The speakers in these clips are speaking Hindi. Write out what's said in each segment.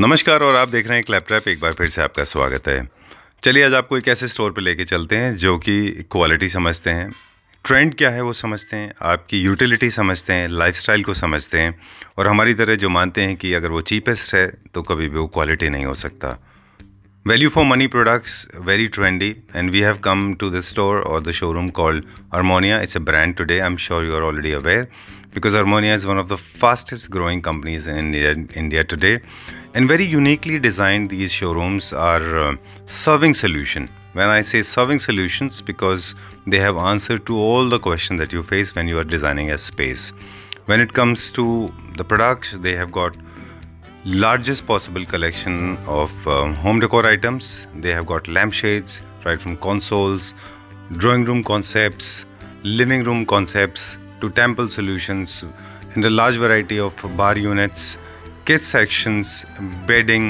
नमस्कार और आप देख रहे हैं क्लैपट्रैप एक बार फिर से आपका स्वागत है चलिए आज आपको एक ऐसे स्टोर पर लेके चलते हैं जो कि क्वालिटी समझते हैं ट्रेंड क्या है वो समझते हैं आपकी यूटिलिटी समझते हैं लाइफस्टाइल को समझते हैं और हमारी तरह जो मानते हैं कि अगर वो चीपेस्ट है तो कभी भी वो क्वालिटी नहीं हो सकता value for money products very trendy and we have come to the store or the showroom called Harmonia it's a brand today I am sure you are already aware because Harmonia is one of the fastest growing companies in India today And very uniquely designed, these showrooms are uh, serving solution. When I say serving solutions, because they have answer to all the questions that you face when you are designing a space. When it comes to the products, they have got largest possible collection of um, home decor items. They have got lampshades, right from consoles, drawing room concepts, living room concepts, to temple solutions, and a large variety of bar units kids sections, bedding.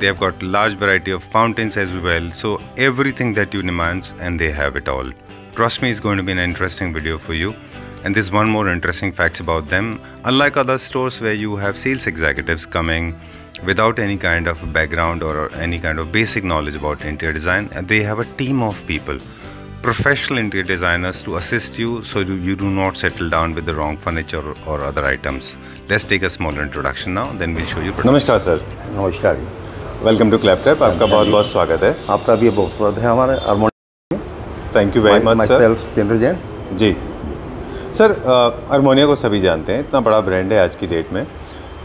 They have got large variety of fountains as well. So everything that you demand and they have it all. Trust me, it's going to be an interesting video for you. And there's one more interesting fact about them. Unlike other stores where you have sales executives coming without any kind of background or any kind of basic knowledge about interior design, they have a team of people professional interior designers to assist you so you you do not settle down with the wrong furniture or, or other items. Let's take a small introduction now, then we'll show you. Product. नमस्कार सर नमस्कार वेलकम टू क्लैपटैप आपका बहुत बहुत स्वागत है आपका भी बहुत स्वागत है हमारे Harmonia thank you very much sir Jain ji sir Harmonia को सभी जानते हैं इतना बड़ा ब्रांड है आज की डेट में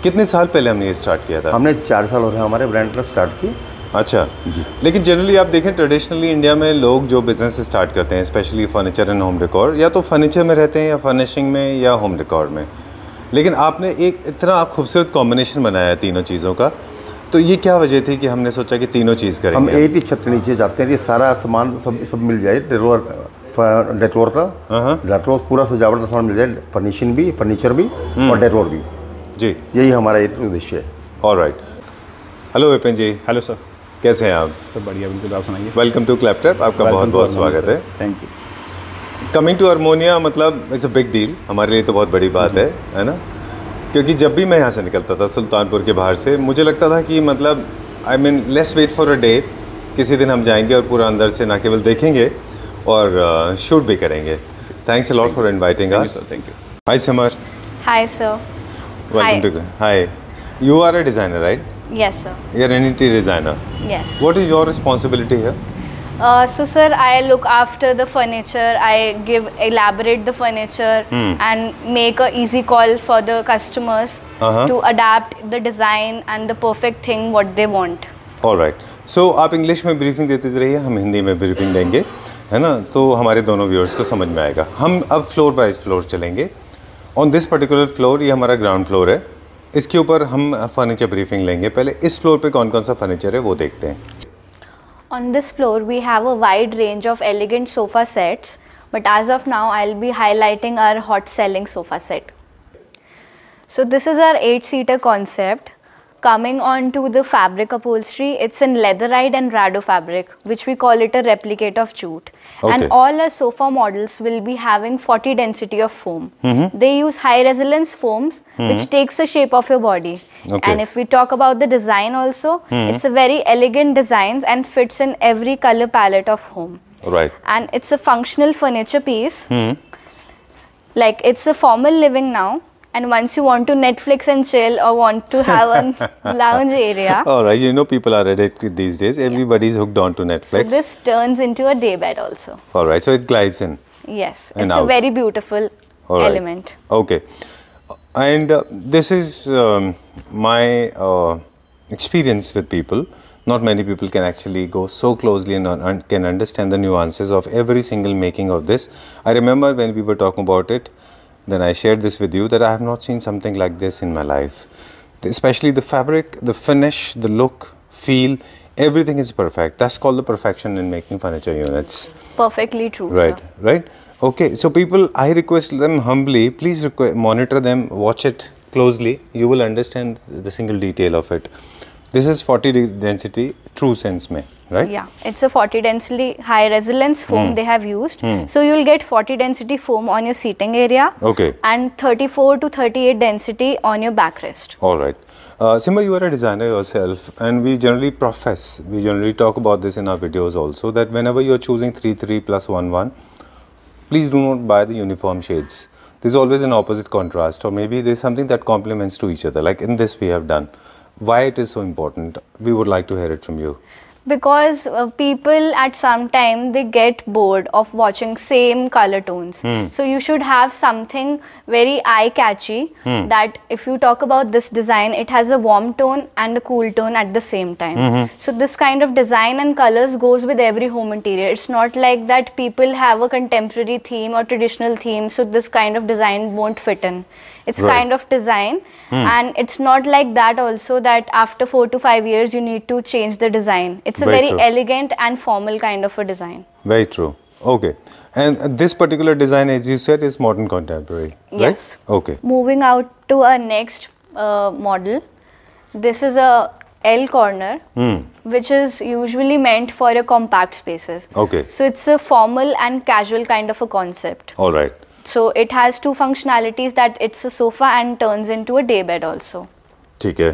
कितने साल पहले हमने ये स्टार्ट किया था हमने चार साल हो रहे हैं हमारे ब्रांड को स्टार्ट की अच्छा लेकिन जनरली आप देखें ट्रेडिशनली इंडिया में लोग जो बिज़नेस स्टार्ट करते हैं specially furniture and home decor या तो फर्नीचर में रहते हैं या फर्निशिंग में या होम डेकोर में लेकिन आपने एक इतना खूबसूरत कॉम्बिनेशन बनाया है तीनों चीज़ों का तो ये क्या वजह थी कि हमने सोचा कि तीनों चीज़ करें हम एक ही छत नीचे जाते हैं ये सारा सामान सब सब मिल जाए डेटोर का डेटोर हाँ। पूरा सजावट का सामान मिल जाए फर्निशिंग भी फर्नीचर भी हम्म। और डेटोर भी जी यही हमारा एक उद्देश्य है और right hello Vipin ji hello sir कैसे हैं आप सब बढ़िया बिल्कुल आप सुनाइए वेलकम टू क्लैपटैप आपका बहुत बहुत स्वागत है thank you coming to Harmonia मतलब इट्स अ बिग डील हमारे लिए तो बहुत बड़ी बात है mm-hmm. है ना क्योंकि जब भी मैं यहाँ से निकलता था सुल्तानपुर के बाहर से मुझे लगता था कि मतलब I mean less wait for a day किसी दिन हम जाएंगे और पूरा अंदर से ना केवल देखेंगे और शूट uh, भी करेंगे thanks a lot for inviting us thank you hi Samar hi sir welcome to hi you are a designer right Yes, sir. You're an interior designer. Yes. What is your responsibility here? Uh, so, sir, I look after the furniture. I give elaborate the furniture hmm. and make a easy call for the customers uh -huh. to adapt the design and the perfect thing what they want. All right. So, आप इंग्लिश में ब्रीफिंग देते रहिए हम हिंदी में ब्रीफिंग देंगे है ना तो हमारे दोनों व्यूअर्स को समझ में आएगा हम अब फ्लोर बाइज फ्लोर चलेंगे ऑन दिस पर्टिकुलर फ्लोर ये हमारा ग्राउंड फ्लोर है इसके ऊपर हम फर्नीचर ब्रीफिंग लेंगे पहले इस फ्लोर पे कौन कौन सा फर्नीचर है वो देखते हैं on this floor we have a wide range of elegant sofa sets but as of now I will be highlighting our hot selling sofa set so this is our eight seater concept coming on to the fabric upholstery it's in leatherite and Rado fabric which we call it a replicate of jute Okay. And all our sofa models will be having 40 density of foam. Mm -hmm. They use high resilience foams, mm -hmm. which takes the shape of your body. Okay. And if we talk about the design also, mm -hmm. it's a very elegant design and fits in every color palette of home. Right. And it's a functional furniture piece. Mm-hmm. Like it's a formal living now and once you want to Netflix and chill or want to have a lounge area. All right, you know people are addicted these days. Everybody's hooked on to Netflix. So this turns into a day bed also. All right, so it glides in. Yes, it's out. a very beautiful element. Okay, and uh, this is um, my uh, experience with people. Not many people can actually go so closely and un can understand the nuances of every single making of this. I remember when we were talking about it, then I shared this with you that I have not seen something like this in my life. Especially the fabric, the finish, the look, feel, everything is perfect. That's called the perfection in making furniture units. Perfectly true, Right, sir. right. Okay, so people, I request them humbly, please monitor them, watch it closely. You will understand the single detail of it. This is 40 density, true sense mein right? Yeah, it's a 40 density high resilience foam mm. they have used. Mm. So you'll get 40 density foam on your seating area. Okay. And 34 to 38 density on your backrest. All right. Uh, Simba, you are a designer yourself and we generally profess, we generally talk about this in our videos also that whenever you're choosing 3-3 plus 1-1, please do not buy the uniform shades. There's always an opposite contrast or maybe there's something that complements to each other like in this we have done. Why it is so important, we would like to hear it from you because uh, people at some time they get bored of watching same color tones mm. so you should have something very eye catchy mm. that if you talk about this design it has a warm tone and a cool tone at the same time mm -hmm. so this kind of design and colors goes with every home interior it's not like that people have a contemporary theme or traditional theme so this kind of design won't fit in it's right. kind of design hmm. and it's not like that also that after 4 to 5 years you need to change the design it's a very, very elegant and formal kind of a design very true okay and this particular design as you said is modern contemporary yes okay moving out to our next uh, model this is a L corner, mm. which is usually meant for a compact spaces. Okay. So it's a formal and casual kind of a concept. All right. so it has two functionalities that it's a sofa and turns into a day bed also ठीक है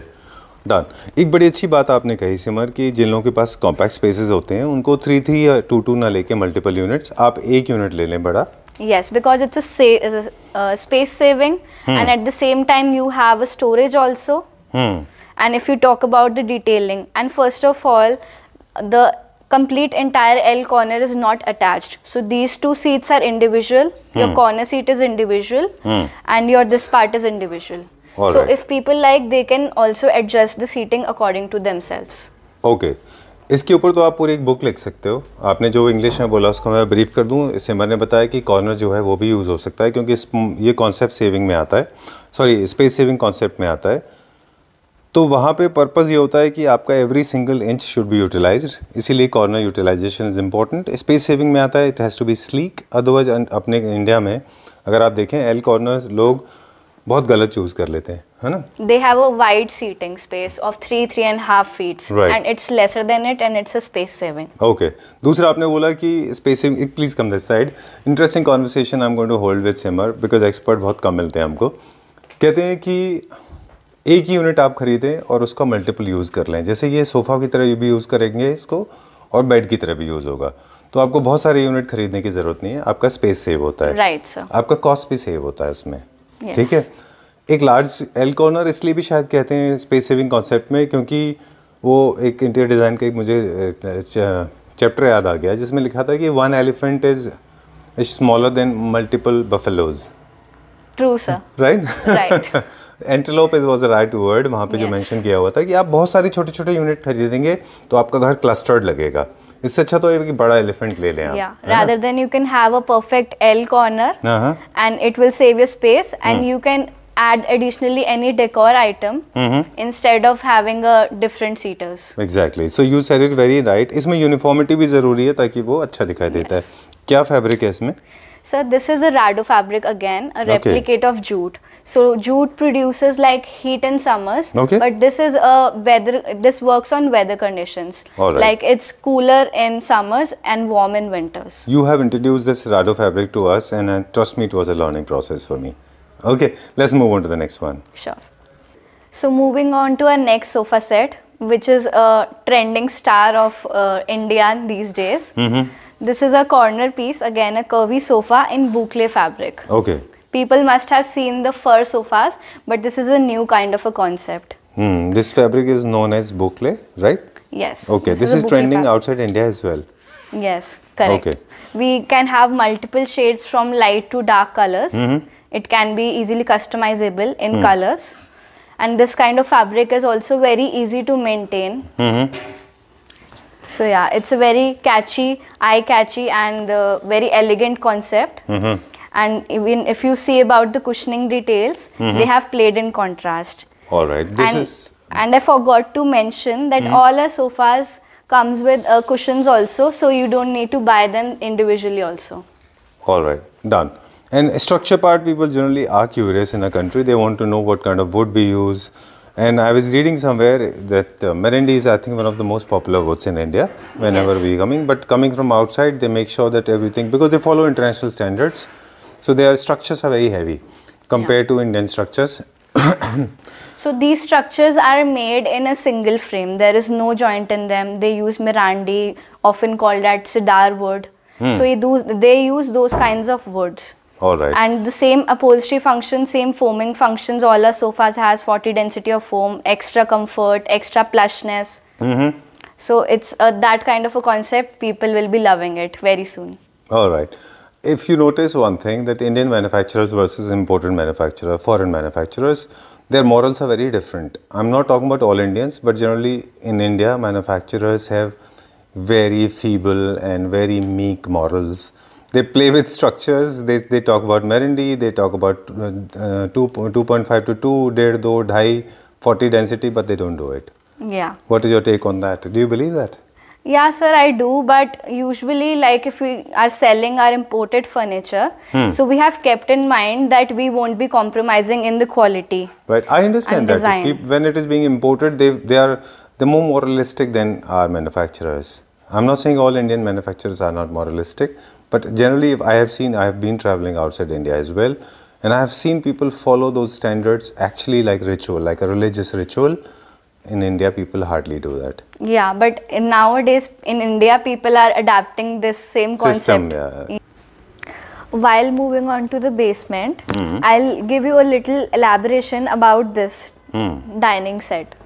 डन एक बड़ी अच्छी बात आपने कही सिमर कि जिन लोगों के पास कॉम्पैक्ट स्पेसेस होते हैं उनको थ्री थ्री या टू टू ना लेके मल्टीपल यूनिट्स आप एक यूनिट ले लें बड़ा yes because it's a space saving and at the same time you have a storage also and if you talk about the detailing and first of all the complete entire L corner is not attached. So these two seats are individual. Hmm. Your corner seat is individual, hmm. and your this part is individual. All so right. if people like, they can also adjust the seating according to themselves. Okay. इसके ऊपर तो आप पूरी एक बुक लिख सकते हो आपने जो इंग्लिश में बोला उसको मैं ब्रीफ कर दूं सिमर ने बताया कि कॉर्नर जो है वो भी यूज़ हो सकता है क्योंकि इस ये कॉन्सेप्ट सेविंग में आता है सॉरी स्पेस सेविंग कॉन्सेप्ट में आता है तो वहाँ पे पर्पज़ ये होता है कि आपका every single inch should be utilise इसीलिए corner utilisation is important space saving में आता है it has to be sleek otherwise अपने इंडिया में अगर आप देखें एल कॉर्नर लोग बहुत गलत चूज कर लेते हैं है ना they have a wide seating space of three three and half feet and it's lesser than it and it's a space saving okay दूसरा आपने बोला कि space saving please come this side interesting conversation I am going to hold with Simar because expert बहुत कम मिलते हैं हमको कहते हैं कि एक ही यूनिट आप खरीदें और उसका मल्टीपल यूज़ कर लें जैसे ये सोफ़ा की तरह भी यूज़ करेंगे इसको और बेड की तरह भी यूज़ होगा तो आपको बहुत सारे यूनिट खरीदने की ज़रूरत नहीं है आपका स्पेस सेव होता है राइट right, सर आपका कॉस्ट भी सेव होता है उसमें yes. ठीक है एक लार्ज एल कॉर्नर इसलिए भी शायद कहते हैं स्पेस सेविंग कॉन्सेप्ट में क्योंकि वो एक इंटीरियर डिज़ाइन का एक मुझे चैप्टर याद आ गया जिसमें लिखा था कि one elephant is smaller than multiple buffaloes true sir right antelope is was a right word वहाँ पे yes. जो मेंशन किया हुआ था कि आप बहुत सारी छोटे छोटे यूनिट खरीदेंगे तो आपका घर क्लस्टर्ड लगेगा इससे अच्छा तो ये कि बड़ा एलिफेंट ले लें rather than you can have a perfect L corner and it will save your space and you can add additionally any decor item mm-hmm. instead of having a different seaters. Exactly. So you said it very right. इसमें uniformity भी ज़रूरी है ताकि वो अच्छा दिखाई yes. देता है क्या फैब्रिक है इसमें Sir, this is a rado fabric again, a replicate okay. of jute. So jute produces like heat in summers, okay. but this is a weather. This works on weather conditions. All right. Like it's cooler in summers and warm in winters. You have introduced this rado fabric to us, and uh, trust me, it was a learning process for me. Okay, let's move on to the next one. Sure. So moving on to our next sofa set, which is a trending star of uh, India these days. Mm -hmm. This is a corner piece, again a curvy sofa in boucle fabric. Okay. People must have seen the fur sofas, but this is a new kind of a concept. Hmm. This fabric is known as boucle, right? Yes. Okay. This, this is, is trending fabric. outside India as well. Yes, correct. Okay. We can have multiple shades from light to dark colors. Mm -hmm. It can be easily customizable in mm. colors. And this kind of fabric is also very easy to maintain. Mm -hmm. So yeah, it's a very catchy, eye-catchy and uh, very elegant concept. Mm-hmm. And even if you see about the cushioning details, mm-hmm. they have played in contrast. All right. This and, is. And I forgot to mention that mm-hmm. all our sofas comes with uh, cushions also, so you don't need to buy them individually also. All right. Done. And structure part, people generally are curious in a country. They want to know what kind of wood we use and I was reading somewhere that uh, merendi is, I think, one of the most popular votes in India whenever yes. we coming. But coming from outside, they make sure that everything, because they follow international standards. So their structures are very heavy compared yeah. to Indian structures. so these structures are made in a single frame. There is no joint in them. They use Mirandi, often called that cedar wood. Hmm. So they use those kinds of woods. All right. And the same upholstery function, same foaming functions. All our sofas has 40 density of foam, extra comfort, extra plushness. Mm-hmm. So it's a, uh, that kind of a concept. People will be loving it very soon. All right. If you notice one thing that Indian manufacturers versus imported manufacturer, foreign manufacturers, their morals are very different. I'm not talking about all Indians, but generally in India, manufacturers have very feeble and very meek morals they play with structures. They, they talk about Merindi, they talk about uh, 2.5 to 2, 1.5, 2, 2, 40 density, but they don't do it. Yeah. What is your take on that? Do you believe that? Yeah, sir, I do. But usually, like if we are selling our imported furniture, hmm. so we have kept in mind that we won't be compromising in the quality. Right, I understand that. Keep, when it is being imported, they they are the more moralistic than our manufacturers. I'm not saying all Indian manufacturers are not moralistic, but generally, if I have seen, I have been traveling outside India as well, and I have seen people follow those standards actually like ritual, like a religious ritual. In India, people hardly do that. Yeah, but in nowadays in India, people are adapting this same concept. System, yeah. While moving on to the basement, mm -hmm. I'll give you a little elaboration about this mm. dining set.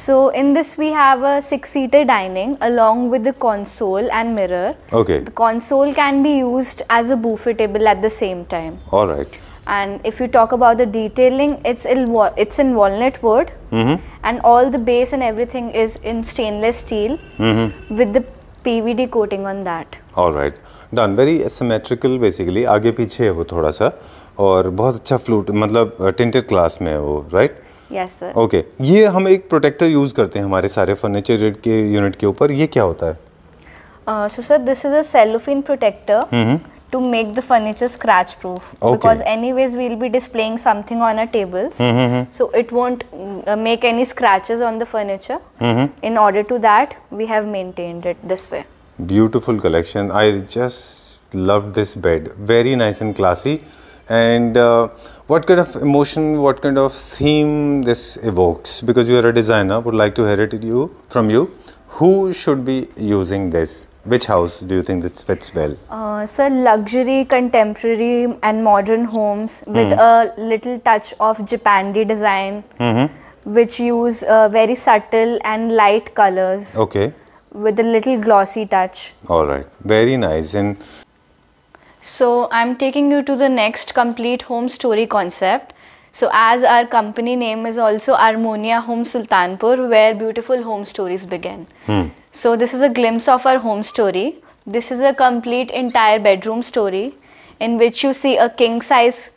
So in this we have a six-seater dining along with the console and mirror. Okay. The console can be used as a buffet table at the same time. All right. And if you talk about the detailing, it's in it's in walnut wood, mm -hmm. and all the base and everything is in stainless steel mm -hmm. with the PVD coating on that. All right. done. Very symmetrical basically. आगे पीछे है वो थोड़ा सा और बहुत अच्छा फ्लूट मतलब uh, tinted glass में है वो right? यस सर ओके ये हम एक प्रोटेक्टर यूज़ करते हैं हमारे सारे फर्नीचर के यूनिट के ऊपर ये क्या होता है so sir this is a cellophane protector to make the furniture scratch proof okay. because anyways we'll be displaying something on our tables mm -hmm. so it won't uh, make any scratches on the furniture mm -hmm. in order to that we have maintained it this way beautiful collection i just love this bed very nice and classy and uh, what kind of emotion, what kind of theme this evokes? Because you are a designer, would like to hear it you from you. Who should be using this? Which house do you think this fits well? Uh, sir, luxury, contemporary, and modern homes with mm. a little touch of Japandi design, mm -hmm. which use uh, very subtle and light colors. Okay. With a little glossy touch. All right, very nice. And so I'm taking you to the next complete home story concept. So as our company name is also Armonia Home Sultanpur where beautiful home stories begin. Hmm. So this is a glimpse of our home story. This is a complete entire bedroom story in which you see a king size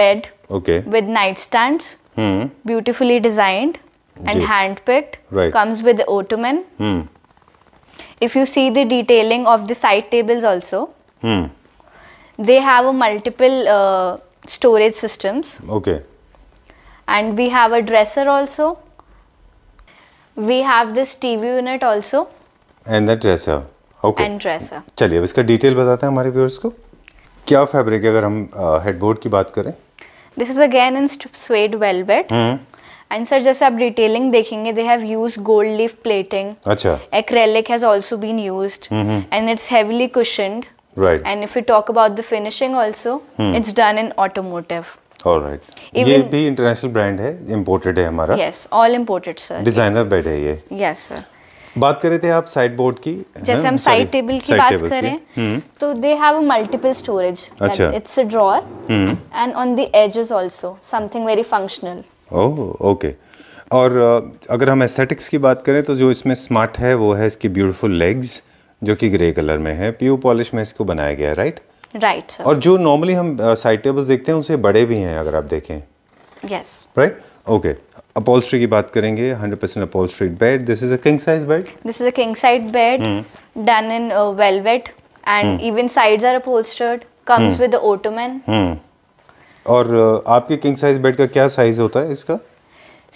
bed okay. with nightstands, hmm. beautifully designed and handpicked. Right. Comes with the ottoman. Hmm. If you see the detailing of the side tables also, hmm. they have a multiple uh, storage systems. Okay. And we have a dresser also. We have this TV unit also. And the dresser. Okay. And dresser. चलिए अब इसका डिटेल बताते हैं हमारे व्यूअर्स को क्या फैब्रिक है अगर हम हेडबोर्ड uh, की बात करें this is again in suede velvet and sir जैसे आप डिटेलिंग देखेंगे they have used gold leaf plating अच्छा acrylic has also been used and it's heavily cushioned right and if we talk about the finishing also hmm. it's done in automotive All right. Even, ये भी इंटरनेशनल ब्रांड है इम्पोर्टेड है हमारा yes all imported sir designer bed hai ye yes sir बात कर रहे थे आप साइड बोर्ड की जैसे हम साइड टेबल की बात करें हम्म। तो they have multiple storage it's a drawer and on the edges also something very functional oh okay और अगर हम एस्थेटिक्स की बात करें तो जो इसमें स्मार्ट है वो है इसकी ब्यूटीफुल लेग्स जो कि ग्रे कलर में है प्यू पॉलिश में इसको बनाया गया है राइट राइट सर और जो नॉर्मली हम साइड uh, टेबल्स देखते हैं उनसे बड़े भी हैं अगर आप देखें यस राइट ओके अपॉल्स्ट्री की बात करेंगे 100% percent bed this is a king size bed this is a king size bed done in velvet and even sides are upholstered comes with the ottoman और uh, आपके किंग साइज बेड का क्या साइज होता है इसका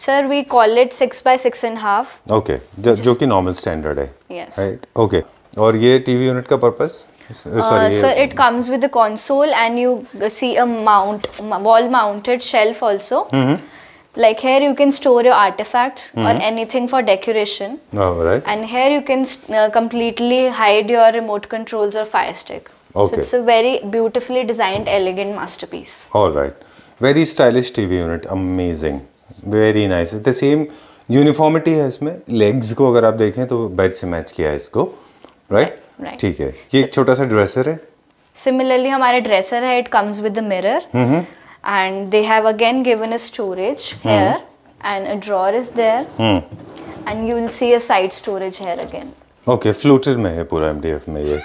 sir we call it 6 by 6 and half okay जो कि नॉर्मल स्टैंडर्ड है यस राइट ओके और ये टीवी यूनिट का purpose sir it comes with a console and you see a mount wall mounted shelf also like here you can store your artifacts और anything for decoration alright and here you can completely hide your remote controls और fire stick okay it's a very beautifully designed elegant masterpiece alright very stylish TV unit amazing very nice the same uniformity है इसमें लेग्स को अगर आप देखें तो बेड से मैच किया है इसको राइट Right. ठीक है ये एक छोटा सा ड्रेसर है सिमिलरली हमारा ड्रेसर है it comes with the mirror and they have again given a storage here and a drawer is there and you will see a side storage here again okay fluted में है पूरा एमडीएफ में ये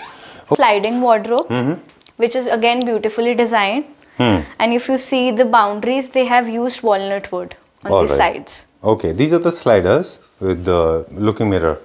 sliding wardrobe which is again beautifully designed. And if you see the boundaries, they have used walnut wood on All the sides. Okay, these are the sliders with the looking mirror.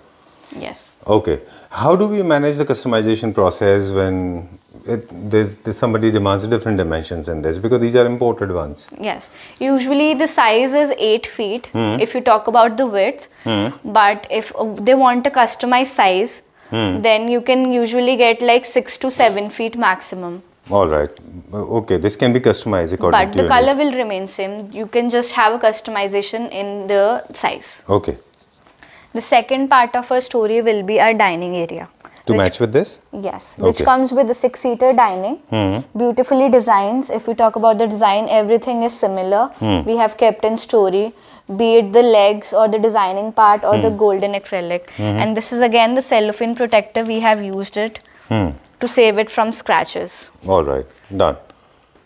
Yes. Okay. How do we manage the customization process when it, there's, there's somebody demands different dimensions in this because these are imported ones. Yes. Usually the size is 8 feet mm. if you talk about the width. Mm. But if uh, they want a customized size, mm. then you can usually get like 6 to 7 feet maximum. All right. Uh, okay. This can be customized according but to But the color need. will remain same. You can just have a customization in the size. Okay. The second part of our story will be our dining area. To which, match with this? Yes, which okay. comes with the six seater dining. Mm. Beautifully designed. If we talk about the design, everything is similar. Mm. We have kept in story, be it the legs or the designing part or mm. the hmm. golden acrylic. -hmm. And this is again the cellophane protector. We have used it hmm. to save it from scratches. All right, done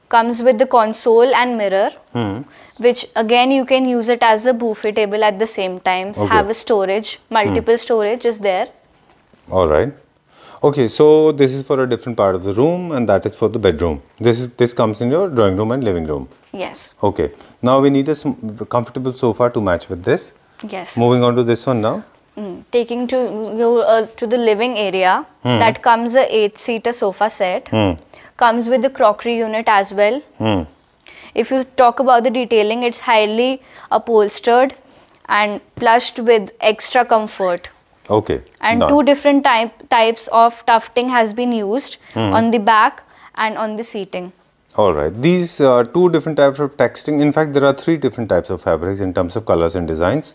comes with the console and mirror hmm. which again you can use it as a buffet table at the same time okay. have a storage multiple hmm. storage is there all right okay so this is for a different part of the room and that is for the bedroom this is this comes in your drawing room and living room yes okay now we need a comfortable sofa to match with this yes moving on to this one now Mm, taking to you uh, to the living area mm. that comes a eight seater sofa set mm comes with the crockery unit as well. Hmm. If you talk about the detailing, it's highly upholstered and plushed with extra comfort. Okay. And done. two different type, types of tufting has been used hmm. on the back and on the seating. All right. These uh, two different types of texting. In fact, there are three different types of fabrics in terms of colors and designs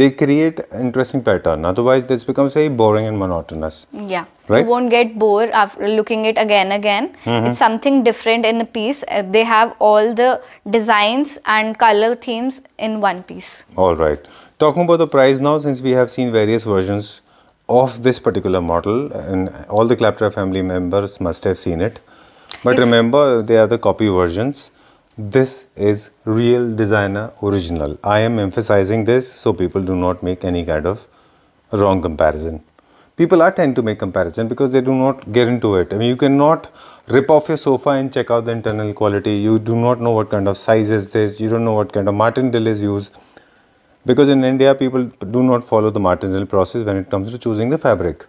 they create interesting pattern otherwise this becomes very boring and monotonous yeah right? you won't get bored after looking it again again mm-hmm. it's something different in the piece uh, they have all the designs and color themes in one piece all right talking about the price now since we have seen various versions of this particular model and all the claptrap family members must have seen it but if remember they are the copy versions this is real designer original. I am emphasizing this so people do not make any kind of wrong comparison. People are tend to make comparison because they do not get into it. I mean, you cannot rip off your sofa and check out the internal quality. You do not know what kind of size is this. You don't know what kind of martingale is used. Because in India, people do not follow the martingale process when it comes to choosing the fabric.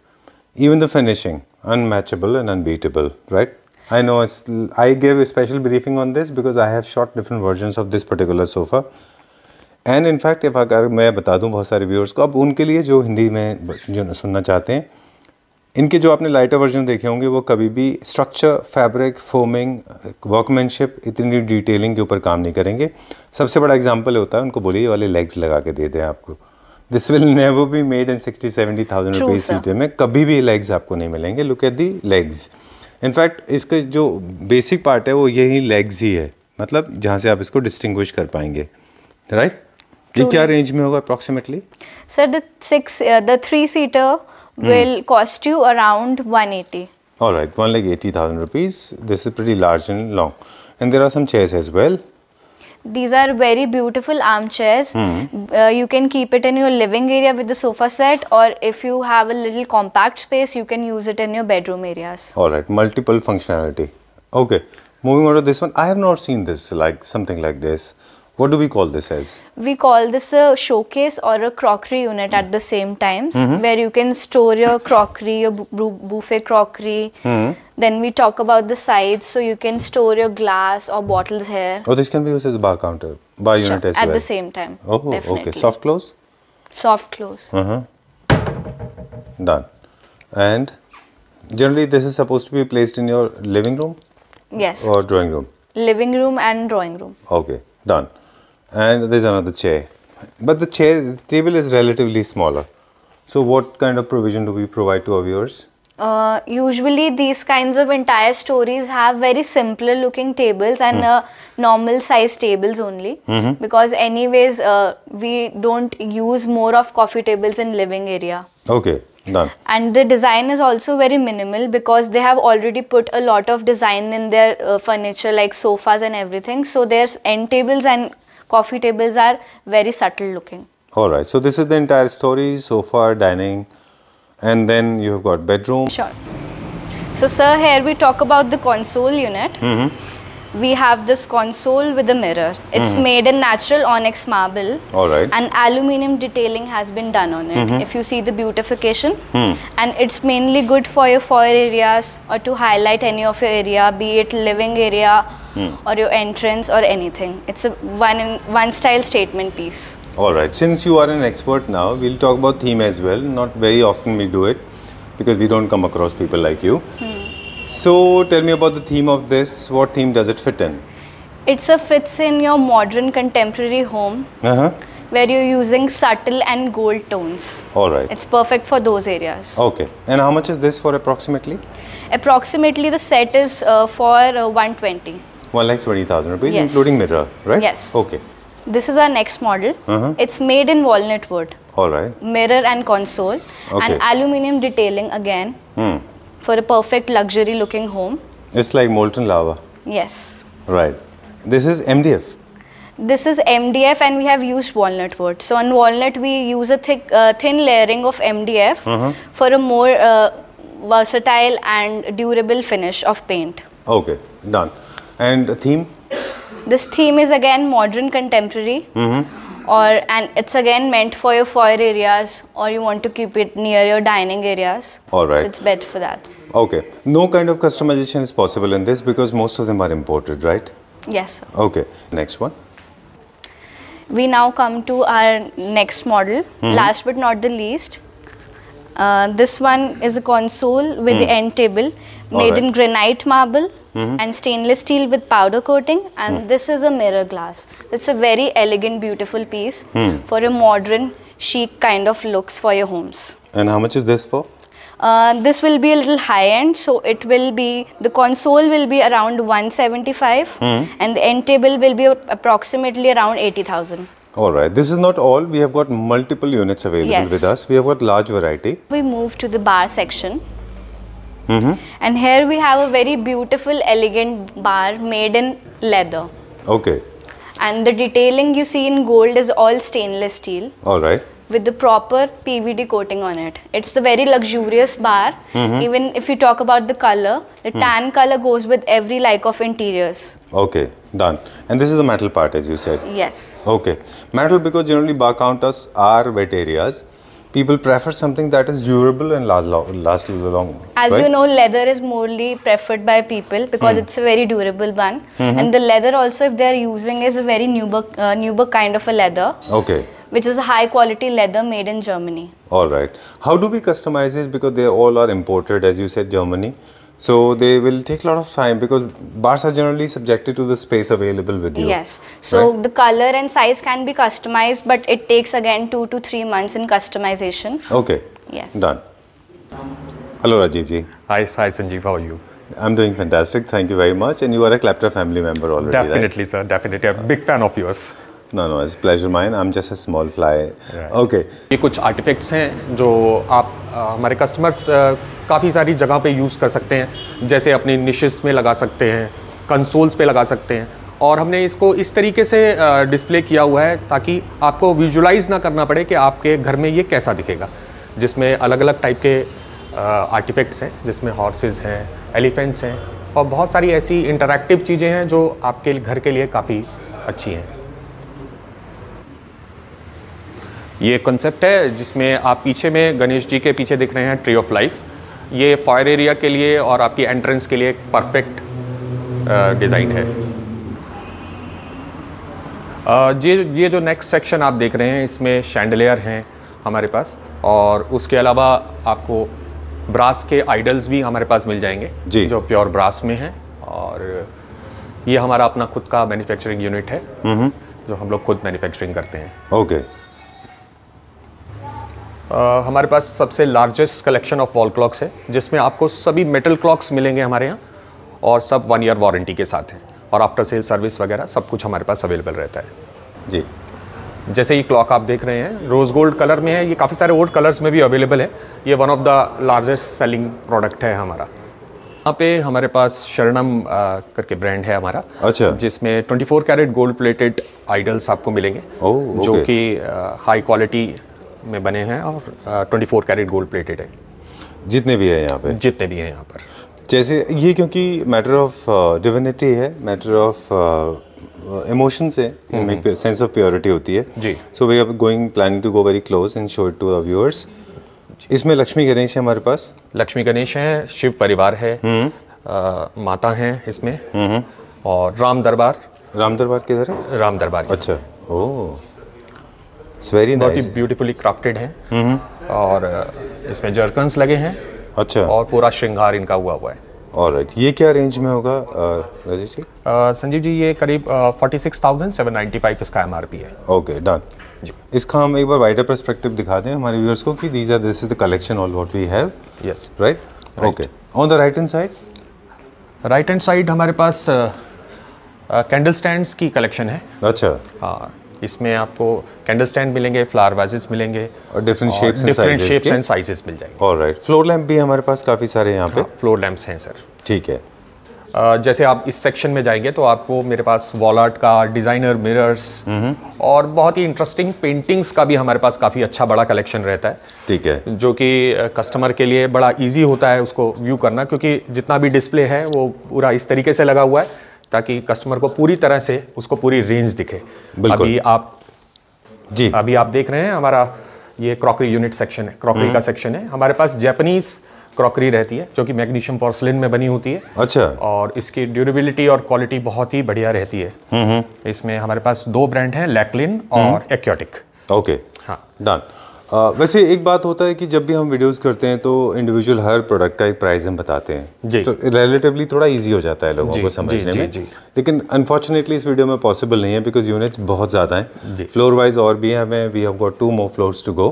Even the finishing, unmatchable and unbeatable, right? I know it's I gave a special briefing on this because I have shot different versions of this particular sofa. And fact if अगर मैं बता दूं बहुत सारे व्यूअर्स को अब उनके लिए जो हिंदी में जो सुनना चाहते हैं इनके जो आपने लाइटर वर्जन देखे होंगे वो कभी भी स्ट्रक्चर फैब्रिक फोमिंग वर्कमैनशिप इतनी डिटेलिंग के ऊपर काम नहीं करेंगे सबसे बड़ा एग्जाम्पल होता है उनको बोलिए ये वाले लेग्स लगा के दे दें आपको this will never be made in sixty seventy thousand rupees में कभी भी लेग्स आपको नहीं मिलेंगे look at the legs in fact इसके जो बेसिक पार्ट है वो यही लेग्स ही है मतलब जहाँ से आप इसको डिस्टिंग्विश कर पाएंगे राइट ये क्या रेंज में होगा approximately sir this six the three seater will cost you around 180 alright one like 80000 rupees this is pretty large and long and there are some chairs as well these are very beautiful armchairs. Mm. Uh, you can keep it in your living area with the sofa set or if you have a little compact space, you can use it in your bedroom areas. Alright, multiple functionality. Okay, moving on to this one. I have not seen this, like something like this. What do we call this as? We call this a showcase or a crockery unit mm. at the same times mm -hmm. where you can store your crockery, your buffet crockery. Mm -hmm. Then we talk about the sides so you can store your glass or bottles here. Oh, this can be used as a bar counter, bar sure, unit as at well. At the same time. Oh, definitely. okay. Soft close? Soft close. Uh -huh. Done. And generally this is supposed to be placed in your living room? Yes. Or drawing room? Living room and drawing room. Okay, done and there's another chair but the chair table is relatively smaller so what kind of provision do we provide to our viewers uh, usually these kinds of entire stories have very simpler looking tables and mm. uh, normal size tables only mm -hmm. because anyways uh, we don't use more of coffee tables in living area okay done and the design is also very minimal because they have already put a lot of design in their uh, furniture like sofas and everything so their end tables and coffee tables are very subtle looking. All right. So this is the entire story. So far, dining, and then you have got bedroom. Sure. So sir, here we talk about the console unit. Mm -hmm we have this console with a mirror. It's mm made in natural onyx marble. All right. And aluminium detailing has been done on it. Mm -hmm. If you see the beautification. Mm. And it's mainly good for your foyer areas or to highlight any of your area, be it living area hmm. or your entrance or anything. It's a one in, one style statement piece. All right. Since you are an expert now, we'll talk about theme as well. Not very often we do it because we don't come across people like you. Hmm. So tell me about the theme of this. What theme does it fit in? It's a fits in your modern contemporary home uh-huh. where you're using subtle and gold tones. All right. It's perfect for those areas. Okay. And how much is this for approximately? Approximately the set is uh, for uh, 120. 1 lakh 20,000 rupees yes. including mirror, right? Yes. Okay. This is our next model. Uh-huh. It's made in walnut wood. All right. Mirror and console okay. and aluminium detailing again. Hmm for a perfect luxury looking home. It's like molten lava. Yes. Right. This is MDF. This is MDF and we have used walnut wood. So on walnut we use a thick, uh, thin layering of MDF mm -hmm. for a more uh, versatile and durable finish of paint. Okay, done. And the theme? This theme is again modern contemporary. Mm -hmm or and it's again meant for your foyer areas or you want to keep it near your dining areas all right so it's best for that okay no kind of customization is possible in this because most of them are imported right yes sir. okay next one we now come to our next model mm -hmm. last but not the least uh, this one is a console with mm. the end table made right. in granite marble -hmm. and stainless steel with powder coating and mm. this is a mirror glass. It's a very elegant, beautiful piece hmm. for a modern, chic kind of looks for your homes. And how much is this for? Uh, this will be a little high end so it will be the console will be around 175 mm. and the end table will be approximately around 80000 all right this is not all we have got multiple units available yes. with us we have got large variety we move to the bar section Mm -hmm. And here we have a very beautiful, elegant bar made in leather. Okay. And the detailing you see in gold is all stainless steel. All right. With the proper PVD coating on it. It's a very luxurious bar. Mm -hmm. Even if you talk about the color, the mm. tan color goes with every like of interiors. Okay, done. And this is the metal part, as you said. Yes. Okay. Metal, because generally bar counters are wet areas people prefer something that is durable and last last long. As right? you know, leather is morely preferred by people because mm. it's a very durable one, mm -hmm. and the leather also, if they are using, is a very nubuck uh, kind of a leather. Okay. Which is a high quality leather made in Germany. All right. How do we customize it? Because they all are imported, as you said, Germany. So they will take a lot of time because bars are generally subjected to the space available with you. Yes. So right? the color and size can be customized, but it takes again two to three months in customization. Okay. Yes. Done. Hello, Rajiv ji. Hi, hi, Sanjeev. How are you? I'm doing fantastic. Thank you very much. And you are a Claptra family member already. Definitely, right? sir. Definitely. I'm a big fan of yours. No no it's pleasure mine I am just a small fly okay ये कुछ आर्टिफैक्ट्स हैं जो आप हमारे कस्टमर्स काफ़ी सारी जगह पे यूज़ कर सकते हैं जैसे अपने निशेस में लगा सकते हैं कंसोल्स पे लगा सकते हैं और हमने इसको इस तरीके से डिस्प्ले किया हुआ है ताकि आपको विजुलाइज ना करना पड़े कि आपके घर में ये कैसा दिखेगा जिसमें अलग अलग टाइप के आर्टिफैक्ट्स हैं जिसमें हॉर्सेज हैं एलिफेंट्स हैं और बहुत सारी ऐसी इंटरेक्टिव चीज़ें हैं जो आपके घर के लिए काफ़ी अच्छी हैं ये कॉन्सेप्ट है जिसमें आप पीछे में गणेश जी के पीछे दिख रहे हैं ट्री ऑफ लाइफ ये फायर एरिया के लिए और आपकी एंट्रेंस के लिए एक परफेक्ट डिज़ाइन है जी ये जो नेक्स्ट सेक्शन आप देख रहे हैं इसमें शैंडलेयर हैं हमारे पास और उसके अलावा आपको ब्रास के आइडल्स भी हमारे पास मिल जाएंगे जी जो प्योर ब्रास में हैं और ये हमारा अपना खुद का मैन्युफैक्चरिंग यूनिट है हम्म। जो हम लोग खुद मैन्युफैक्चरिंग करते हैं ओके okay. आ, हमारे पास सबसे largest collection of wall clocks है जिसमें आपको सभी मेटल क्लॉक्स मिलेंगे हमारे यहाँ और सब वन ईयर वारंटी के साथ हैं और आफ्टर सेल सर्विस वगैरह सब कुछ हमारे पास अवेलेबल रहता है जी जैसे ये क्लॉक आप देख रहे हैं रोज़ गोल्ड कलर में है ये काफ़ी सारे और कलर्स में भी अवेलेबल है ये one of the largest selling product है हमारा यहाँ पे हमारे पास शरणम करके ब्रांड है हमारा अच्छा जिसमें 24 कैरेट गोल्ड प्लेटेड आइडल्स आपको मिलेंगे ओ, जो कि हाई क्वालिटी में बने हैं और twenty four carat gold plated है जितने भी हैं यहाँ पे जितने भी हैं यहाँ पर जैसे ये क्योंकि मैटर ऑफ डिविनिटी है मैटर ऑफ इमोशन से सेंस ऑफ प्योरिटी होती है जी so we are going planning to go very close and show to our viewers इसमें लक्ष्मी गणेश है हमारे पास लक्ष्मी गणेश है शिव परिवार है हम्म। आ, माता हैं इसमें हम्म, हम्म। और राम दरबार राम दरबार किधर है राम दरबार अच्छा ओ वेरी बहुत ही ब्यूटीफुली क्राफ्टेड है और uh, इसमें जर्कन्स लगे हैं अच्छा और पूरा श्रृंगार इनका हुआ हुआ है और right. ये क्या रेंज में होगा uh, राजेश जी uh, संजीव जी ये करीब forty six thousand seven ninety five इसका एम आर पी है ओके डन जी इसका हम एक बार वाइडर परस्पेक्टिव दिखा दें हमारे व्यूअर्स को कि these are this is the collection all what we have yes right okay on the right hand side right hand side हमारे पास कैंडल uh, स्टैंड्स uh, की कलेक्शन है अच्छा हाँ इसमें आपको कैंडल स्टैंड मिलेंगे फ्लावर वाजेस मिलेंगे और different shapes different shapes and sizes मिल जाएंगे और राइट फ्लोर लैम्प भी हमारे पास काफ़ी सारे यहाँ पे फ्लोर हाँ, लैम्प्स हैं सर ठीक है जैसे आप इस सेक्शन में जाएंगे तो आपको मेरे पास वॉल आर्ट का डिज़ाइनर मिरर्स हम्म। और बहुत ही इंटरेस्टिंग पेंटिंग्स का भी हमारे पास काफ़ी अच्छा बड़ा कलेक्शन रहता है ठीक है जो कि कस्टमर के लिए बड़ा इजी होता है उसको व्यू करना क्योंकि जितना भी डिस्प्ले है वो पूरा इस तरीके से लगा हुआ है ताकि कस्टमर को पूरी तरह से उसको पूरी रेंज दिखे अभी आप जी अभी आप देख रहे हैं हमारा ये क्रॉकरी यूनिट सेक्शन है क्रॉकरी हम्म। का सेक्शन है हमारे पास जैपनीज़ क्रॉकरी रहती है जो कि मैग्नीशियम पोर्सलिन में बनी होती है अच्छा और इसकी ड्यूरेबिलिटी और क्वालिटी बहुत ही बढ़िया रहती है हम्म, हम्म। इसमें हमारे पास दो ब्रांड हैं लैकलिन और एक्योटिक ओके हाँ डन आ, वैसे एक बात होता है कि जब भी हम वीडियोस करते हैं तो इंडिविजुअल हर प्रोडक्ट का एक प्राइस हम बताते हैं जी तो रिलेटिवली थोड़ा इजी हो जाता है लोगों को समझने जी, में जी, जी. लेकिन अनफॉर्चुनेटली इस वीडियो में पॉसिबल नहीं है बिकॉज यूनिट बहुत ज़्यादा हैं फ्लोर वाइज और भी हैं हमें we have got two more floors to go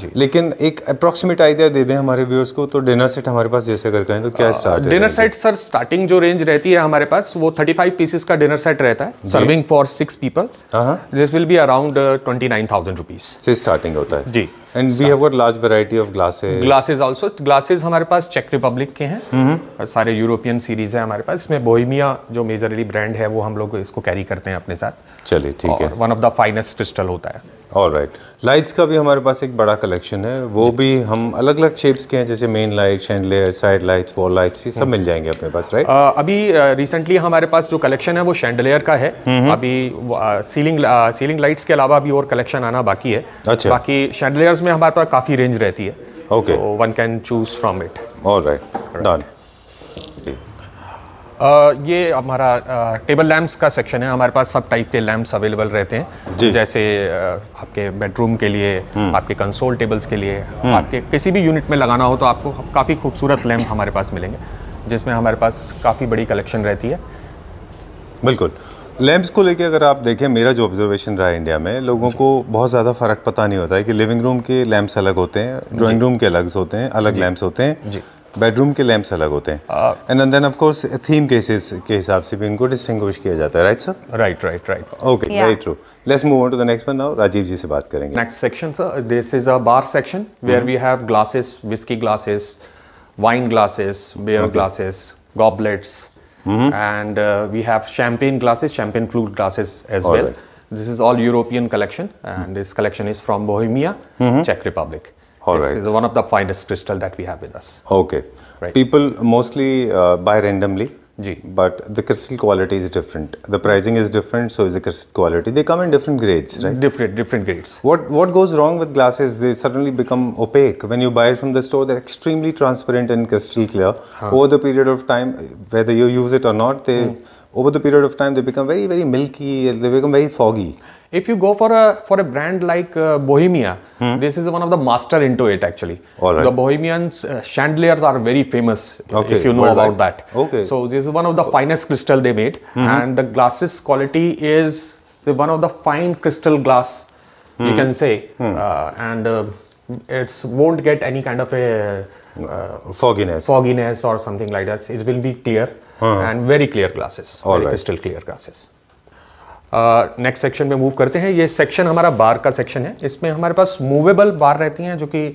जी लेकिन एक अप्रॉक्सीमेट आइडिया दे दें हमारे व्यूअर्स को तो डिनर सेट हमारे पास जैसे अगर कहें तो क्या start dinner set sir starting जो रेंज रहती है हमारे पास वो 35 पीसेस का डिनर सेट रहता है serving for six people this will be around twenty nine thousand rupees से स्टार्टिंग होता है जी and we have got large variety of glasses glasses also glasses हमारे पास चेक रिपब्लिक के हैं mm-hmm. और सारे यूरोपियन सीरीज है हमारे पास इसमें बोहिमिया जो मेजरली ब्रांड है वो हम लोग इसको कैरी करते हैं अपने साथ चलिए ठीक है one of the finest crystal होता है ऑल राइट लाइट्स का भी हमारे पास एक बड़ा कलेक्शन है वो भी हम अलग अलग शेप्स के हैं जैसे main light chandelier side lights wall lights ये सब हम्म। मिल जाएंगे अपने पास राइट अभी रिसेंटली हमारे पास जो कलेक्शन है वो शेंडलेयर का है अभी सीलिंग सीलिंग लाइट्स के अलावा अभी और कलेक्शन आना बाकी है अच्छा बाकी शैंडलियर्स में हमारे पास काफ़ी रेंज रहती है okay one can choose from it all right done ये हमारा टेबल लैम्प्स का सेक्शन है हमारे पास सब टाइप के लैम्प्स अवेलेबल रहते हैं जैसे आपके बेडरूम के लिए हम्म। आपके कंसोल टेबल्स के लिए हम्म। आपके किसी भी यूनिट में लगाना हो तो आपको काफ़ी खूबसूरत लैम्प हमारे पास मिलेंगे जिसमें हमारे पास काफ़ी बड़ी कलेक्शन रहती है बिल्कुल लैम्प्स को लेके अगर आप देखें मेरा जो ऑब्जर्वेशन रहा है इंडिया में लोगों को बहुत ज़्यादा फ़र्क पता नहीं होता है कि लिविंग रूम के लैम्प्स अलग होते हैं ड्राइंग रूम के अलग होते हैं अलग लैम्प्स होते हैं जी बेडरूम के लैंप्स अलग होते हैं and and then of course theme cases के हिसाब से भी इनको डिस्टिंग्विश किया जाता है right sir right right right okay right true let's move on to the next one now Rajeev ji से बात करेंगे next section sir this is a bar section where we have glasses whisky glasses wine glasses beer glasses goblets and we have champagne glasses champagne flute glasses as well this is all European collection and this collection is from collection चेक Republic All this right. is one of the finest crystal that we have with us. Okay. Right. People mostly uh, buy randomly. G. But the crystal quality is different. The pricing is different, so is the crystal quality. They come in different grades, right? Different, different grades. What what goes wrong with glasses? They suddenly become opaque. When you buy it from the store, they're extremely transparent and crystal clear. Huh. Over the period of time, whether you use it or not, they mm over the period of time they become very very milky they become very foggy if you go for a for a brand like uh, bohemia hmm. this is one of the master into it actually All right. the bohemians uh, chandeliers are very famous okay. if you know well, about right. that okay so this is one of the finest crystal they made mm-hmm. and the glasses quality is one of the fine crystal glass hmm. you can say hmm. uh, and uh, it won't get any kind of a uh, fogginess fogginess or something like that it will be clear and very clear glasses crystal clear glasses next section में मूव करते हैं ये सेक्शन हमारा बार का सेक्शन है इसमें हमारे पास मूवेबल बार रहती हैं जो कि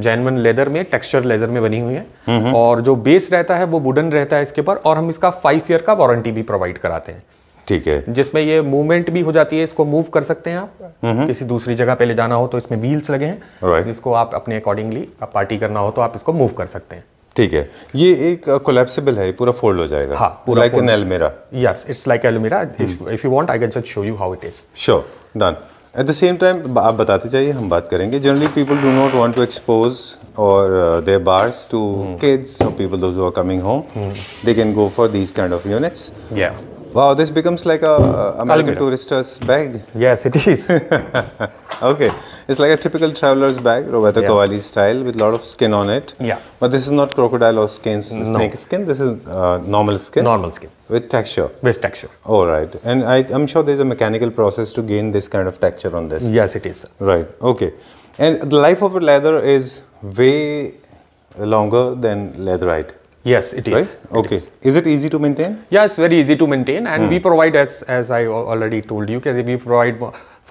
जैनवन लेदर में टेक्सचर लेदर में बनी हुई है और जो बेस रहता है वो वुडन रहता है इसके ऊपर और हम इसका फाइव ईयर का वारंटी भी प्रोवाइड कराते हैं ठीक है जिसमें ये मूवमेंट भी हो जाती है इसको मूव कर सकते हैं आप किसी दूसरी जगह पे ले जाना हो तो इसमें व्हील्स लगे हैं जिसको आप अपने अकॉर्डिंगली पार्टी करना हो तो आप इसको मूव कर सकते हैं ठीक है ये एक कोलेप्सिबल uh, है पूरा फोल्ड हो जाएगा हाँ पूरा like an almirah yes it's like almirah if you want I can just show you how it is sure done at the same time आप बताते जाइए हम बात करेंगे generally people do not want to expose और दे बार्स टू किड्स और people those are coming home they can go for these kind of units Wow, this becomes like a uh, American tourist's tourister's bag. Yes, it is. okay, it's like a typical traveler's bag, Roberto yeah. style, with a lot of skin on it. Yeah. But this is not crocodile or skin, no. snake skin. This is uh, normal skin. Normal skin. With texture. With texture. All right, and I, am sure there's a mechanical process to gain this kind of texture on this. Yes, it is. Right. Okay, and the life of a leather is way longer than leatherite. Yes, it is. Right? Okay. It is. is. it easy to maintain? Yeah, it's very easy to maintain, and hmm. we provide as as I already told you, we provide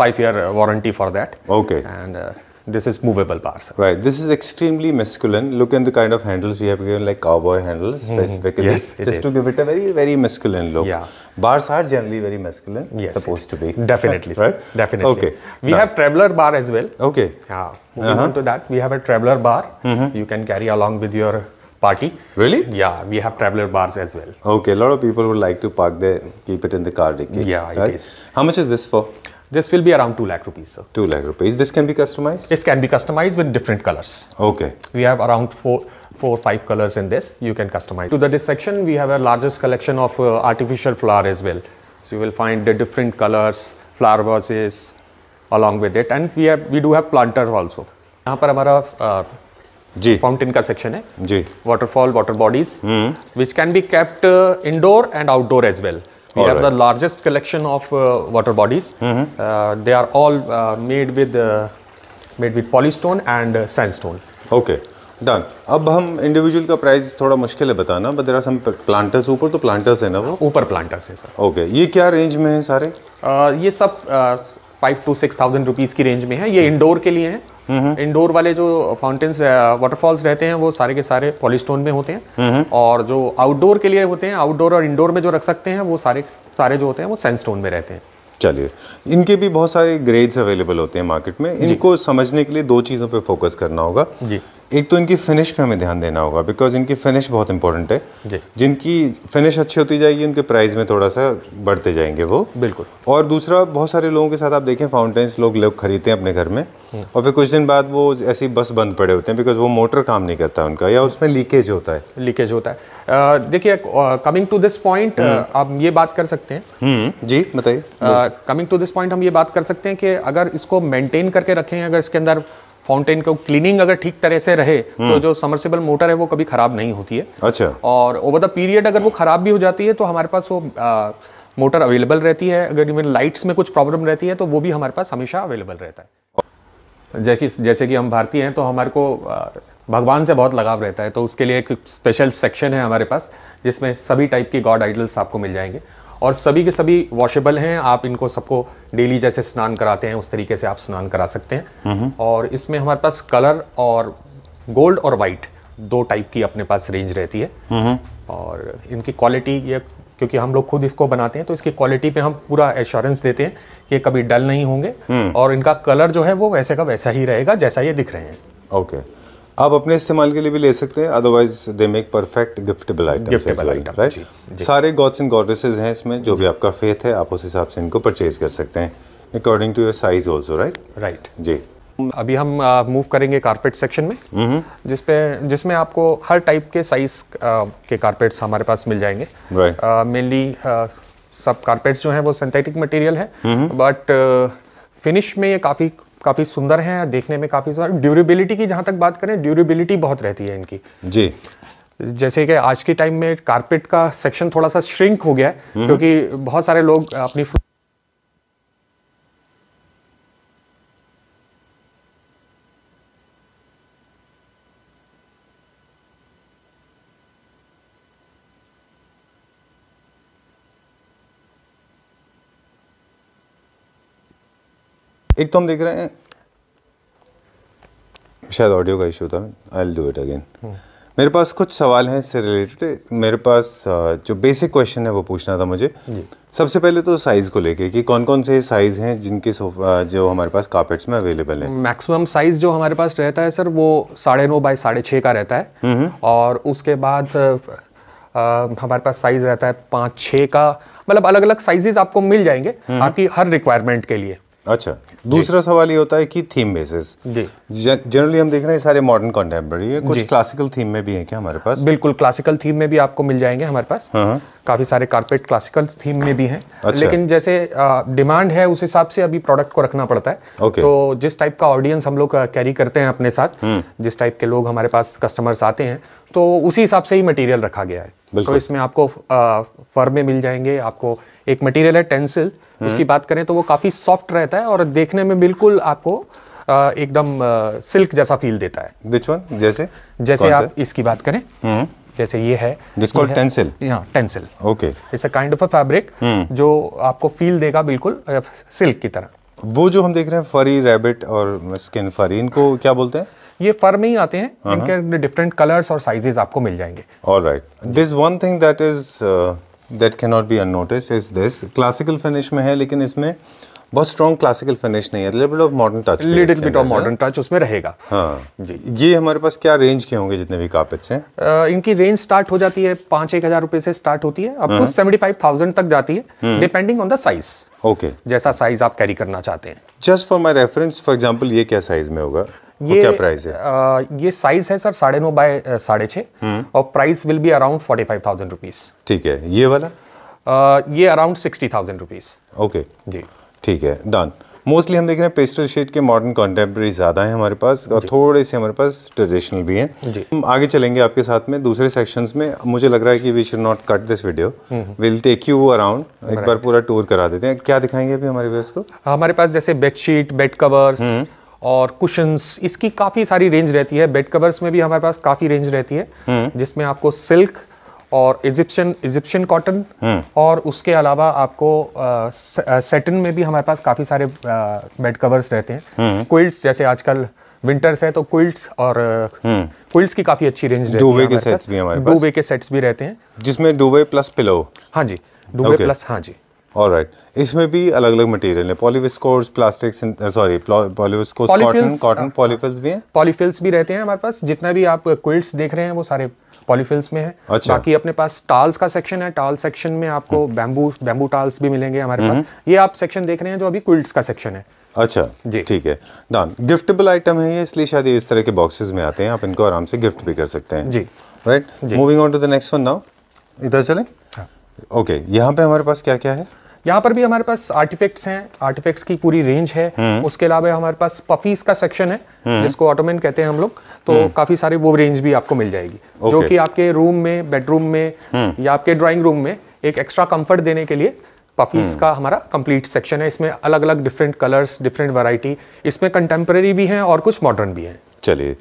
five year uh, warranty for that. Okay. And uh, this is movable bars. Right. This is extremely masculine. Look at the kind of handles we have given, like cowboy handles hmm. specifically. Mm Yes, it just is. to give it a very very masculine look. Yeah. Bars are generally very masculine. Yes. Supposed to be. Definitely. right. Definitely. Okay. We now. have traveler bar as well. Okay. Yeah. Uh-huh. Moving uh -huh. on to that, we have a traveler bar. Mm -hmm. You can carry along with your party. Really? Yeah, we have traveler bars as well. Okay, a lot of people would like to park there, keep it in the car Okay? Yeah, right? it is. How much is this for? This will be around 2 lakh rupees, sir. 2 lakh rupees. This can be customized? This can be customized with different colors. Okay. We have around 4 four five colors in this you can customize to the this section we have a largest collection of uh, artificial flower as well so you will find the different colors flower vases along with it and we have we do have planter also यहाँ जी फाउंटेन का सेक्शन है जी waterfall water bodies which can be kept indoor and outdoor as well we have the largest collection of water bodies they are all made with made with polystone and uh, stone okay done अब हम इंडिविजुअल का प्राइस थोड़ा मुश्किल है बताना बट देर सम प्लांटर्स ऊपर तो प्लांटर्स है ना वो ऊपर प्लांटर्स है सर ओके okay. ये क्या रेंज में है सारे uh, ये सब five to six thousand rupees की रेंज में है ये इंडोर के लिए हैं हम्म। इंडोर वाले जो फाउंटेन्स वाटरफॉल्स रहते हैं वो सारे के सारे पॉलीस्टोन में होते हैं हम्म। और जो आउटडोर के लिए होते हैं आउटडोर और इंडोर में जो रख सकते हैं वो सारे सारे जो होते हैं वो सैंडस्टोन में रहते हैं चलिए इनके भी बहुत सारे ग्रेड्स अवेलेबल होते हैं मार्केट में इनको समझने के लिए दो चीज़ों पे फोकस करना होगा जी एक तो इनकी फिनिश पे हमें ध्यान देना होगा बिकॉज इनकी फिनिश बहुत इंपॉर्टेंट है जी। जिनकी फिनिश अच्छी होती जाएगी उनके प्राइस में थोड़ा सा बढ़ते जाएंगे वो बिल्कुल और दूसरा बहुत सारे लोगों के साथ आप देखें फाउंटेन्स लोग लोग खरीदते हैं अपने घर में हम्म। और फिर कुछ दिन बाद वो ऐसी बस बंद पड़े होते हैं बिकॉज वो मोटर काम नहीं करता उनका या उसमें लीकेज होता है लीकेज होता है देखिए कमिंग टू दिस पॉइंट आप ये बात कर सकते हैं हम्म, जी बताइए कमिंग टू दिस पॉइंट हम ये बात कर सकते हैं कि अगर इसको मेंटेन करके रखें अगर इसके अंदर फाउंटेन को क्लीनिंग अगर ठीक तरह से रहे तो हम्म। जो समरसेबल मोटर है वो कभी खराब नहीं होती है अच्छा और ओवर द पीरियड अगर वो खराब भी हो जाती है तो हमारे पास वो आ, मोटर अवेलेबल रहती है अगर इवन लाइट्स में कुछ प्रॉब्लम रहती है तो वो भी हमारे पास हमेशा अवेलेबल रहता है जैसे जैसे कि हम भारतीय हैं तो हमारे को भगवान से बहुत लगाव रहता है तो उसके लिए एक स्पेशल सेक्शन है हमारे पास जिसमें सभी टाइप के गॉड आइडल्स आपको मिल जाएंगे और सभी के सभी वॉशेबल हैं आप इनको सबको डेली जैसे स्नान कराते हैं उस तरीके से आप स्नान करा सकते हैं और इसमें हमारे पास कलर और गोल्ड और वाइट दो टाइप की अपने पास रेंज रहती है और इनकी क्वालिटी ये क्योंकि हम लोग खुद इसको बनाते हैं तो इसकी क्वालिटी पे हम पूरा एश्योरेंस देते हैं कि कभी डल नहीं होंगे हम्म। और इनका कलर जो है वो वैसे का वैसा ही रहेगा जैसा ये दिख रहे हैं ओके okay. आप अपने इस्तेमाल के लिए भी ले सकते हैं otherwise they make perfect giftable item right सारे गॉड्स एंड गॉडेसेस हैं इसमें जो भी आपका फेथ है आप उस हिसाब से इनको परचेज कर सकते हैं according to your size also right right जी अभी हम मूव करेंगे कारपेट सेक्शन में mm-hmm. जिसपे जिसमें आपको हर टाइप के साइज के कारपेट्स हमारे पास मिल जाएंगे मेनली सब कारपेट्स जो हैं वो सिंथेटिक मटेरियल है बट फिनिश में ये काफ़ी काफ़ी सुंदर हैं देखने में काफ़ी सुंदर ड्यूरेबिलिटी की जहाँ तक बात करें ड्यूरेबिलिटी बहुत रहती है इनकी जी जैसे कि आज के टाइम में कारपेट का सेक्शन थोड़ा सा श्रिंक हो गया है हम्म। क्योंकि बहुत सारे लोग अपनी एक तो हम देख रहे हैं शायद ऑडियो का इशू था आई डू इट अगेन मेरे पास कुछ सवाल हैं इससे रिलेटेड मेरे पास uh, जो बेसिक क्वेश्चन है वो पूछना था मुझे सबसे पहले तो साइज़ को लेके कि कौन कौन से साइज़ हैं जिनके सोफा uh, जो हमारे पास कार्पेट्स में अवेलेबल हैं मैक्सिमम साइज़ जो हमारे पास रहता है सर वो साढ़े नौ बाई साढ़े छः का रहता है हम्म, हम्म। और उसके बाद आ, uh, हमारे पास साइज़ रहता है पाँच छः का मतलब अलग अलग साइजेज़ आपको मिल जाएंगे हम्म, आपकी हर रिक्वायरमेंट के लिए अच्छा दूसरा सवाल ये होता है कि थीम बेसिस जनरली हम देख रहे हैं सारे मॉडर्न कॉन्टेम्प्रेरी है कुछ क्लासिकल थीम में भी है क्या हमारे पास बिल्कुल क्लासिकल थीम में भी आपको मिल जाएंगे हमारे पास हाँ, हाँ। काफ़ी सारे कारपेट क्लासिकल थीम में भी हैं अच्छा। लेकिन जैसे डिमांड है उस हिसाब से अभी प्रोडक्ट को रखना पड़ता है okay. तो जिस टाइप का ऑडियंस हम लोग कैरी करते हैं अपने साथ हम्म। जिस टाइप के लोग हमारे पास कस्टमर्स आते हैं तो उसी हिसाब से ही मटेरियल रखा गया है तो इसमें आपको फर में मिल जाएंगे आपको एक मटेरियल है टेंसिल उसकी बात करें तो वो काफ़ी सॉफ्ट रहता है और देखने में बिल्कुल आपको एकदम सिल्क जैसा फील देता है विच वन जैसे जैसे आप इसकी बात करें हम्म। जैसे ये है जिसको tencel tencel okay it's a kind of a fabric जो आपको फील देगा बिल्कुल सिल्क की तरह वो जो हम देख रहे हैं फरी रैबिट और स्किन फरी इनको क्या बोलते हैं ये फर में ही आते हैं हाँ। इनके डिफरेंट कलर्स और साइजेस आपको मिल जाएंगे alright this one thing that is that can not be unnoticed is this classical finish में है लेकिन इसमें बहुत स्ट्रॉन्ग क्लासिकल फिनिश नहीं है little of modern touch little bit of modern touch उसमें रहेगा हाँ जी ये हमारे पास क्या रेंज के होंगे जितने भी कार्पेट्स हैं इनकी रेंज स्टार्ट हो जाती है पाँच एक हज़ार रुपये से स्टार्ट होती है अब टू सेवेंटी फाइव थाउजेंड तक जाती है depending on the size okay जैसा साइज आप कैरी करना चाहते हैं just for my reference for example ये क्या साइज में होगा ये क्या प्राइस है आ, ये साइज है सर साढ़े नौ बाय साढ़े छः हम्म। और price will be around forty five thousand rupees ठीक है ये वाला आ, ये around sixty thousand rupees okay जी ठीक है डन मोस्टली हम देख रहे हैं पेस्टल शेड के मॉडर्न कॉन्टेम्प्रेरी ज़्यादा हैं हमारे पास और थोड़े से हमारे पास ट्रेडिशनल भी हैं हम आगे चलेंगे आपके साथ में दूसरे सेक्शंस में मुझे लग रहा है कि we should not cut this video will take you around एक बार पूरा टूर करा देते हैं क्या दिखाएंगे अभी हमारे पास को हमारे पास जैसे बेडशीट बेड कवर्स और कुशंस इसकी काफ़ी सारी रेंज रहती है बेड कवर्स में भी हमारे पास काफ़ी रेंज रहती है हम्म। जिसमें आपको सिल्क और इजिप्शियन इजिप्शियन कॉटन और उसके अलावा आपको सेटन में भी हमारे पास काफ़ी सारे बेड कवर्स रहते हैं क्विल्ट्स हम्म। जैसे आजकल विंटर्स है तो क्विल्ट्स और क्विल्ट्स हम्म। की काफ़ी अच्छी रेंज रहती है के सेट्स भी हमारे पास डूबे के सेट्स भी रहते हैं जिसमें डूबे प्लस पिलो हाँ जी डूबे प्लस हाँ जी और राइट इसमें भी अलग अलग मटेरियल है polyviscose plastic sorry polyviscose cotton cotton polyfills भी हैं पॉलीफिल्स भी रहते हैं हमारे पास जितना भी आप क्विल्ट्स देख रहे हैं वो सारे पॉलीफिल्स में है अच्छा। बाकी अपने पास टाल्स का सेक्शन है टाल सेक्शन में आपको बैम्बू बैम्बू टाल्स भी मिलेंगे हमारे पास हम्म। ये आप सेक्शन देख रहे हैं जो अभी क्विल्ट्स का सेक्शन है अच्छा जी ठीक है डन गिफ्टेबल आइटम है ये इसलिए शायद इस तरह के बॉक्सेस में आते हैं आप इनको आराम से गिफ्ट भी कर सकते हैं जी right moving on to the next one now इधर चले ओके हाँ। यहाँ पे हमारे पास क्या क्या है यहाँ पर भी हमारे पास आर्टिफैक्ट्स हैं आर्टिफैक्ट्स की पूरी रेंज है हम्म। उसके अलावा हमारे पास पफीज का सेक्शन है हम्म। जिसको ऑटोमेन कहते हैं हम लोग तो हम्म। काफी सारे वो रेंज भी आपको मिल जाएगी जो कि आपके रूम में बेडरूम में या आपके ड्राइंग रूम में एक एक्स्ट्रा कंफर्ट देने के लिए पफीज का हमारा कंप्लीट सेक्शन है इसमें अलग अलग डिफरेंट कलर्स डिफरेंट वैरायटी इसमें कंटेम्प्रेरी भी हैं और कुछ मॉडर्न भी हैं चलिए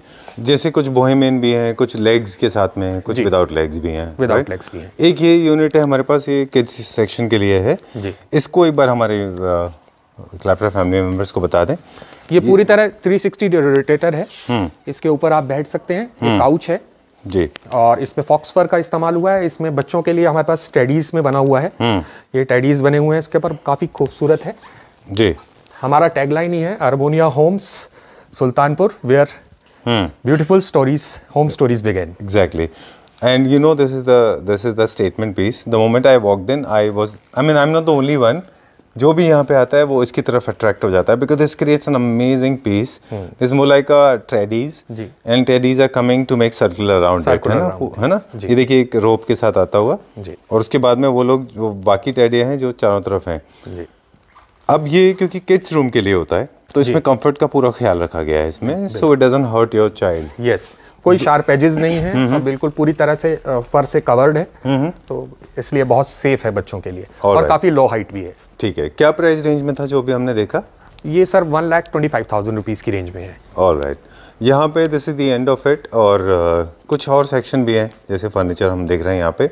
जैसे कुछ बोहेमेन भी हैं कुछ लेग्स के साथ में हैं कुछ विदाउट लेग्स भी हैं विदाउट लेग्स भी हैं एक ये यूनिट है हमारे पास ये किड्स सेक्शन के लिए है जी इसको एक बार हमारे क्लैपरा फैमिली मेम्बर्स को बता दें ये, ये पूरी तरह 360 सिक्सटी रोटेटर है हम्म। इसके ऊपर आप बैठ सकते हैं ये काउच हम्म। है जी और इसमें फर का इस्तेमाल हुआ है इसमें बच्चों के लिए हमारे पास टेडीज में बना हुआ है हम्म। ये टेडीज बने हुए हैं इसके ऊपर काफ़ी खूबसूरत है जी हमारा टैगलाइन ही है Arbonia homes Sultanpur where hmm. beautiful stories, home stories began. Exactly. And you know, this is the this is the statement piece. The moment I walked in, I was. I mean, I'm not the only one. जो भी यहाँ पे आता है वो इसकी तरफ अट्रैक्ट हो जाता है because this creates an amazing piece this more like a tradies and teddies are coming to make circular round है ना है ना ये देखिए एक रोप के साथ आता हुआ और उसके बाद में वो लोग जो बाकी टेडी हैं जो चारों तरफ हैं अब ये क्योंकि किड्स रूम के लिए होता है तो इसमें कंफर्ट का पूरा ख्याल रखा गया है इसमें so it doesn't hurt your child yes कोई शार्प एजेस नहीं है तो बिल्कुल पूरी तरह से फर से कवर्ड है तो इसलिए बहुत सेफ है बच्चों के लिए और right. काफ़ी लो हाइट भी है ठीक है क्या प्राइस रेंज में था जो भी हमने देखा ये sir one lakh twenty five thousand rupees की रेंज में है ऑल राइट यहाँ पे this is the end of it और uh, कुछ और सेक्शन भी हैं जैसे फर्नीचर हम देख रहे हैं यहाँ पे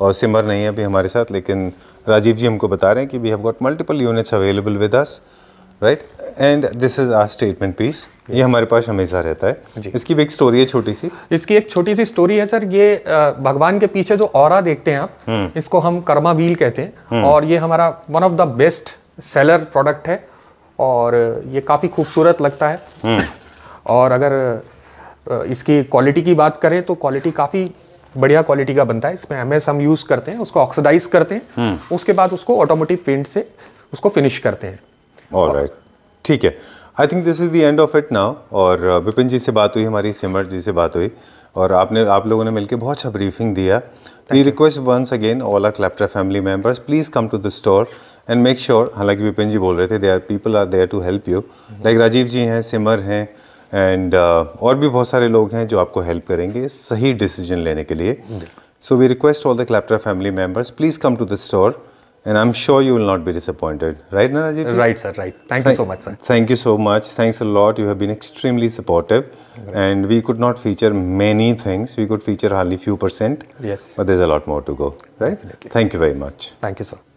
और सिमर नहीं है अभी हमारे साथ लेकिन राजीव जी हमको बता रहे हैं कि we have got multiple units available with us right and this is our statement piece ये हमारे पास हमेशा रहता है जी इसकी भी एक स्टोरी है छोटी सी इसकी एक छोटी सी स्टोरी है सर ये भगवान के पीछे जो और देखते हैं आप हम्म। इसको हम कर्मा व्हील कहते हैं हम्म। और ये हमारा one of the best seller product है और ये काफ़ी खूबसूरत लगता है हम्म। और अगर इसकी क्वालिटी की बात करें तो क्वालिटी काफ़ी बढ़िया क्वालिटी का बनता है इसमें एम हम यूज़ करते हैं उसको ऑक्सीडाइज करते हैं उसके बाद उसको ऑटोमेटिक पेंट से उसको फिनिश करते हैं ऑल राइट ठीक है I think this is the end of it now और uh, विपिन जी से बात हुई हमारी सिमर जी से बात हुई और आपने आप लोगों ने मिलकर बहुत अच्छा ब्रीफिंग दिया we request once again all our Clapter family members please come to the store and make sure हालांकि विपिन जी बोल रहे थे they are people are there to help you like Rajeev ji हैं सिमर हैं एंड uh, और भी बहुत सारे लोग हैं जो आपको हेल्प करेंगे सही डिसीजन लेने के लिए so we request all the Clapter family members please come to the store And I'm sure you will not be disappointed. Right, Naraji? Right, sir. Right. Thank, you so much, sir. Thank you so much. Thanks a lot. You have been extremely supportive. Right. And we could not feature many things. We could feature hardly few percent. Yes. But there's a lot more to go. Right? Definitely. Thank you very much. Thank you, sir.